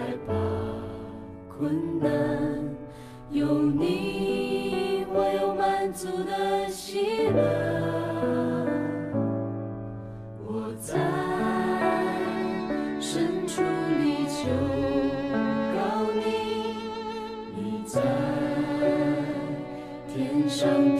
害怕困难，有你，我有满足的喜乐。我在深处里求告你，你在天上。